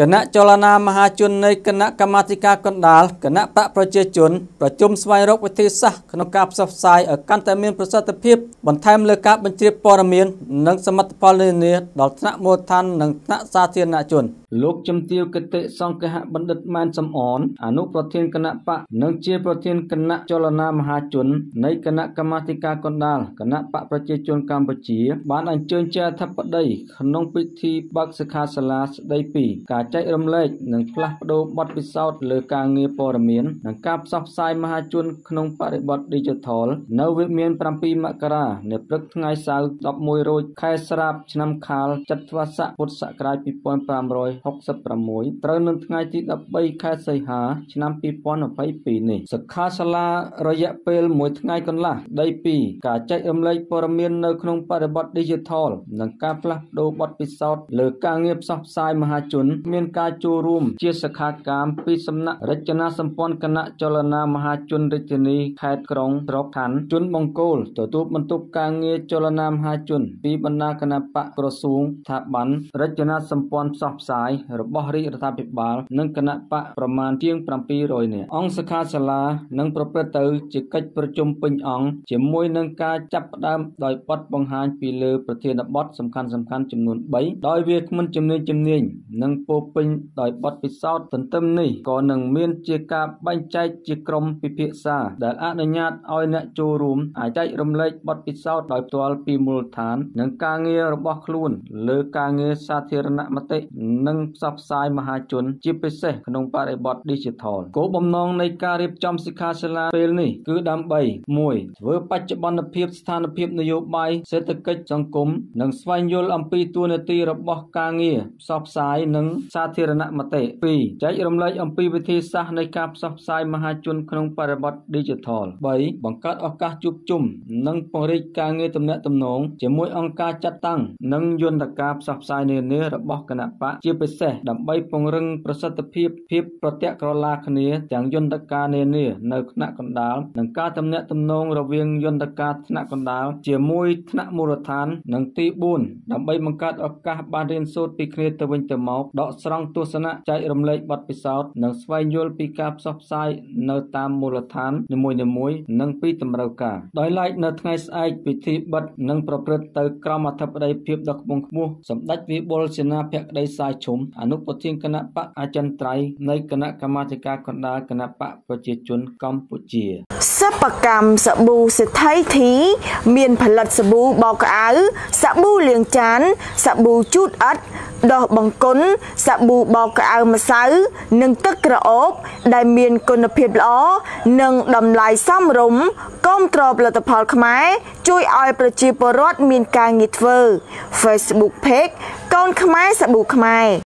គណៈចលនាមហាជននៃគណៈកម្មាធិការកណ្ដាលគណៈបកប្រជាជនប្រជុំស្វែងរកវិធីសាស្ត្រក្នុងការផ្សព្វផ្សាយឲ្យកាន់តែមានប្រសិទ្ធភាពបន្ថែមលើការបញ្ជ្រាបព័ត៌មាននិងសមិទ្ធផលនានាដល់ថ្នាក់មូលដ្ឋាននិងថ្នាក់សាធារណជន លោកជំទាវគតិសង្កហបណ្ឌិតម៉ែនសំអនអនុប្រធានគណៈបកនិងជាប្រធានគណៈចលនាមហាជននៃគណៈកម្មាធិការកណ្ដាលគណៈបកប្រជាជនកម្ពុជាបានអញ្ជើញជាអធិបតីក្នុងពិធីបើកសិក្ខាសាលាស្ដីពីការអាចចែករំលែកនិងផ្លាស់ប្ដូរបទពិសោធន៍លើការងារព័ត៌មាននិងការផ្សព្វផ្សាយមហាជនក្នុងបរិបទ Digital នៅវិមាន7មករានៅព្រឹកថ្ងៃសៅរ៍11រោចខែស្រាបឆ្នាំខាលចត្វាស័កពុទ្ធសករាជ2566ត្រូវនៅថ្ងៃទី13ខែសីហាឆ្នាំ2022នេះសិក្ខាសាលារយៈពេល1ថ្ងៃកន្លះដី2ការចែករំលែកព័ត៌មាននៅក្នុងបរិបទ Digital និងការផ្លាស់ប្ដូរបទពិសោធន៍លើការងារផ្សព្វផ្សាយមហាជនមានការចូលរួមជាសខាកម្មពីសំណាក់រចនាសម្ព័ន្ធគណៈចលនាមហាជនរាជធានីខេត្តក្រុងស្រុកខណ្ឌជនបង្គោលទទួលបន្ទុកការងារចលនាមហាជនពីបណ្ដាគណៈបកក្រសួងស្ថាប័នរចនាសម្ព័ន្ធផ្សព្វផ្សាយរបស់រាជរដ្ឋាភិបាលនិងគណៈបកប្រមាណជាង700នាក់អង្គសខាសាលានឹងប្រព្រឹត្តទៅជាកិច្ចប្រជុំពេញអង្គជាមួយនឹងការចាប់ផ្ដើមដោយបတ်បង្ហាញពីលើប្រធានបទសំខាន់ៗចំនួន3ដោយវាគ្មិនជំនាញជំនាញនិងពោពេញដោយបទពិសោធន៍ទន្ទឹមនេះក៏នឹងមានជាការបែងចែកជាក្រុមពិភាក្សាដែលអនុញ្ញាតឲ្យអ្នកចូលរួម អាចចែករំលែកបទពិសោធន៍ដោយផ្ទាល់ពីមូលដ្ឋាននិងការងាររបស់ខ្លួន លើការងារសាធារណមតិនិងផ្សព្វផ្សាយមហាជន ជាពិសេសក្នុងបរិបទ Digital គោលបំណងនៃការរៀបចំសិក្ខាសាលាពេលនេះគឺដើម្បី1ធ្វើបច្ចុប្បន្នភាពស្ថានភាពនយោបាយសេដ្ឋកិច្ចសង្គមនិងស្វែងយល់អំពីទួលនីតិរបស់ការងារផ្សព្វផ្សាយនិងសាធារណមតិ2ចែករំលែកអំពីវិធីសាស្ត្រនៃការផ្សព្វផ្សាយមហាជនក្នុងបរិបទ Digital 3បង្កើតឱកាសជួបជុំនិងពង្រីកការងារទំនាក់ទំនងជាមួយអង្គការចាត់តាំងនិងយន្តការផ្សព្វផ្សាយនានារបស់គណៈបកជាពិសេសដើម្បីពង្រឹងប្រសិទ្ធភាពភាពប្រតិក្រឡាគ្នាទាំងយន្តការនានានៅថ្នាក់កណ្ដាលនិងការទំនាក់ទំនងរវាងយន្តការថ្នាក់កណ្ដាលជាមួយថ្នាក់មូលដ្ឋាន និងទី4ដើម្បីបង្កើតឱកាសបានរៀនសូត្រពីគ្នាទៅវិញទៅមកដកស្រង់ទស្សនៈចែករំលែកបទពិសោធន៍និងស្វែងយល់ពីការផ្សព្វផ្សាយនៅតាមមូលដ្ឋាននីមួយៗនិងពី តម្រូវការដោយឡែកនៅថ្ងៃស្អែកពិធីបិទនិងប្រព្រឹត្តទៅក្រមអធិបតីភាពដ៏ខ្ពង់ខ្ពស់សម្ដេចវិបុលសេនាភក្តីសាយឈុំអនុប្រធានគណៈបកអចិន្ត្រៃយ៍នៃគណៈកម្មាធិការកណ្ដាលគណៈបកប្រជាជនកម្ពុជាសិប្បកម្មសាប៊ូសេដ្ឋីធី មានផលិតសាប៊ូបោកក្អៅសាប៊ូលាងចានសាប៊ូជូតអិតដោះបង្គន់សាប៊ូបោកក្អៅម្សៅនិងទឹកក្រអូបដែលមានគុណភាពល្អនិងតម្លៃសមរម្យគាំទ្រផលិតផលខ្មែរជួយឲ្យប្រជាពលរដ្ឋមានការងារធ្វើ Facebook Page កូនខ្មែរសាប៊ូខ្មែរ